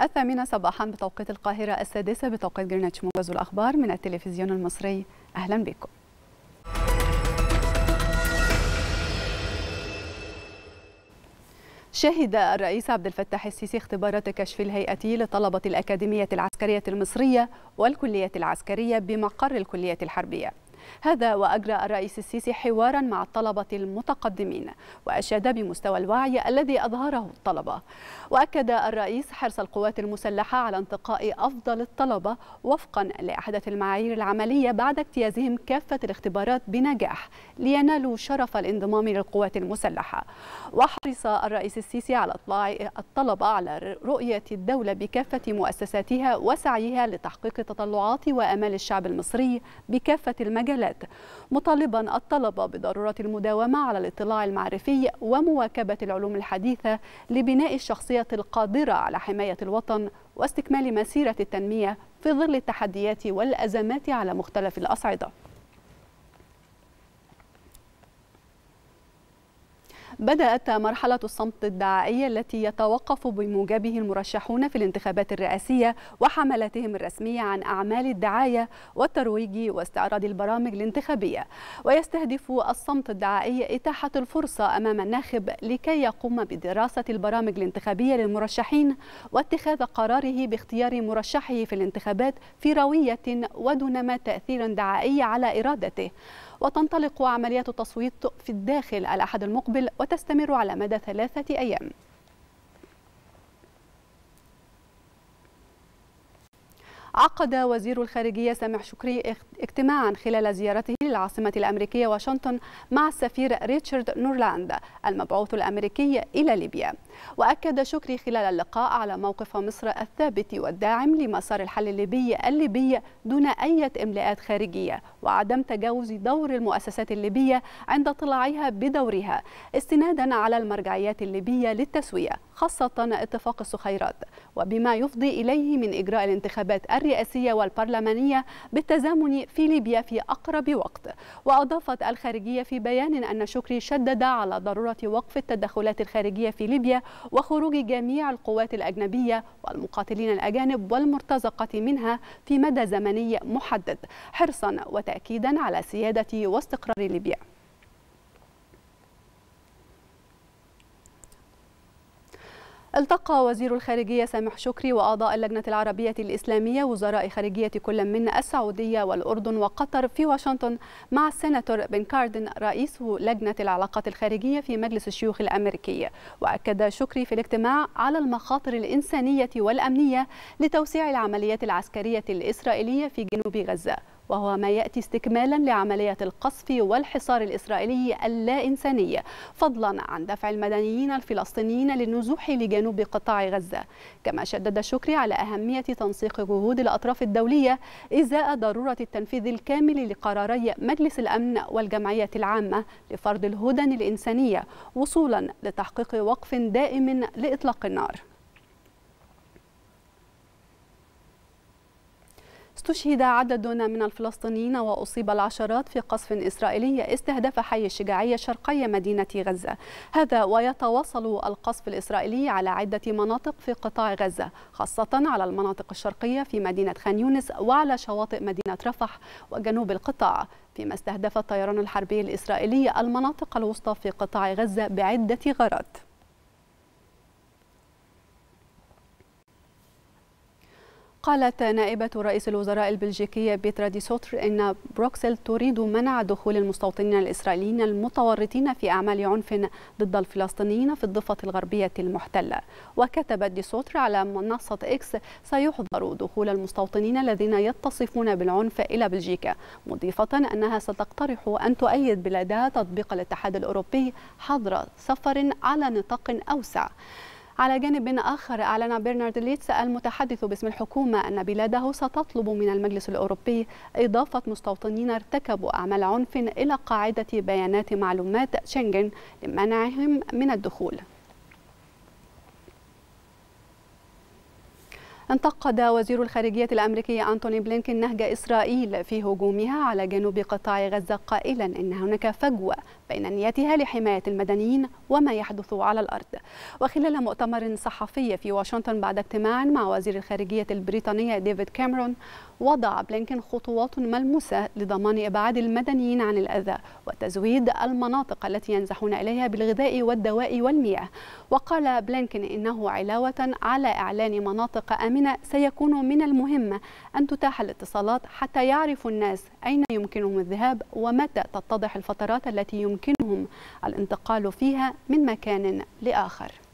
الثامنة صباحا بتوقيت القاهرة السادسة بتوقيت جرينتش موجز الأخبار من التلفزيون المصري أهلا بكم شهد الرئيس عبد الفتاح السيسي اختبارات كشف الهيئة لطلبة الأكاديمية العسكرية المصرية والكلية العسكرية بمقر الكلية الحربية هذا وأجرى الرئيس السيسي حوارا مع الطلبة المتقدمين وأشاد بمستوى الوعي الذي أظهره الطلبة وأكد الرئيس حرص القوات المسلحة على انتقاء أفضل الطلبة وفقا لأحدث المعايير العملية بعد اجتيازهم كافة الاختبارات بنجاح لينالوا شرف الانضمام للقوات المسلحة وحرص الرئيس السيسي على إطلاع الطلبة على رؤية الدولة بكافة مؤسساتها وسعيها لتحقيق تطلعات وأمال الشعب المصري بكافة المجالات المجالات مطالبا الطلبة بضرورة المداومة على الاطلاع المعرفي ومواكبة العلوم الحديثة لبناء الشخصية القادرة على حماية الوطن واستكمال مسيرة التنمية في ظل التحديات والأزمات على مختلف الأصعدة بدأت مرحلة الصمت الدعائية التي يتوقف بموجبه المرشحون في الانتخابات الرئاسية وحملاتهم الرسمية عن أعمال الدعاية والترويج واستعراض البرامج الانتخابية ويستهدف الصمت الدعائي إتاحة الفرصة أمام الناخب لكي يقوم بدراسة البرامج الانتخابية للمرشحين واتخاذ قراره باختيار مرشحه في الانتخابات في روية ودون ما تأثير دعائي على إرادته وتنطلق عمليات التصويت في الداخل الأحد المقبل وتستمر على مدى ثلاثة أيام عقد وزير الخارجية سامح شكري اجتماعا خلال زيارته للعاصمة الأمريكية واشنطن مع السفير ريتشارد نورلاند المبعوث الأمريكي إلى ليبيا وأكد شكري خلال اللقاء على موقف مصر الثابت والداعم لمسار الحل الليبي الليبي دون أي إملاءات خارجية وعدم تجاوز دور المؤسسات الليبية عند طلاعها بدورها استنادا على المرجعيات الليبية للتسوية خاصة اتفاق السخيرات وبما يفضي إليه من إجراء الانتخابات الرئاسية والبرلمانية بالتزامن في ليبيا في أقرب وقت وأضافت الخارجية في بيان أن شكري شدد على ضرورة وقف التدخلات الخارجية في ليبيا وخروج جميع القوات الأجنبية والمقاتلين الأجانب والمرتزقة منها في مدى زمني محدد حرصا وتأكيدا على سيادة واستقرار ليبيا التقى وزير الخارجية سامح شكري وأعضاء اللجنة العربية الإسلامية وزراء خارجية كل من السعودية والأردن وقطر في واشنطن مع السيناتور بن كاردن رئيس لجنة العلاقات الخارجية في مجلس الشيوخ الأمريكي وأكد شكري في الاجتماع على المخاطر الإنسانية والأمنية لتوسيع العمليات العسكرية الإسرائيلية في جنوب غزة وهو ما يأتي استكمالا لعملية القصف والحصار الإسرائيلي اللا انساني فضلا عن دفع المدنيين الفلسطينيين للنزوح لجنوب قطاع غزة كما شدد شكري على أهمية تنسيق جهود الأطراف الدولية إزاء ضرورة التنفيذ الكامل لقراري مجلس الأمن والجمعية العامة لفرض الهدن الإنسانية وصولا لتحقيق وقف دائم لإطلاق النار استشهد عدد من الفلسطينيين وأصيب العشرات في قصف إسرائيلي استهدف حي الشجاعية شرقي مدينة غزة هذا ويتواصل القصف الإسرائيلي على عدة مناطق في قطاع غزة خاصة على المناطق الشرقية في مدينة خان يونس وعلى شواطئ مدينة رفح وجنوب القطاع فيما استهدف الطيران الحربي الإسرائيلي المناطق الوسطى في قطاع غزة بعدة غارات قالت نائبة رئيس الوزراء البلجيكية بيترا دي سوتر إن بروكسل تريد منع دخول المستوطنين الإسرائيليين المتورطين في أعمال عنف ضد الفلسطينيين في الضفة الغربية المحتلة وكتبت دي سوتر على منصة إكس سيحظر دخول المستوطنين الذين يتصفون بالعنف إلى بلجيكا مضيفة أنها ستقترح أن تؤيد بلادها تطبيق الاتحاد الأوروبي حظر سفر على نطاق أوسع على جانب آخر أعلن برنارد ليتس المتحدث باسم الحكومة أن بلاده ستطلب من المجلس الأوروبي إضافة مستوطنين ارتكبوا أعمال عنف إلى قاعدة بيانات معلومات شنغن لمنعهم من الدخول انتقد وزير الخارجية الأمريكي أنتوني بلينكين نهج إسرائيل في هجومها على جنوب قطاع غزة قائلا إن هناك فجوة بين نيتها لحماية المدنيين وما يحدث على الأرض وخلال مؤتمر صحفي في واشنطن بعد اجتماع مع وزير الخارجية البريطانية ديفيد كاميرون وضع بلينكين خطوات ملموسة لضمان إبعاد المدنيين عن الأذى وتزويد المناطق التي ينزحون إليها بالغذاء والدواء والمياه وقال بلينكين إنه علاوة على إعلان مناطق أمنة آمنة سيكون من المهم أن تتاح الاتصالات حتى يعرف الناس أين يمكنهم الذهاب ومتى تتضح الفترات التي يمكنهم الانتقال فيها من مكان لآخر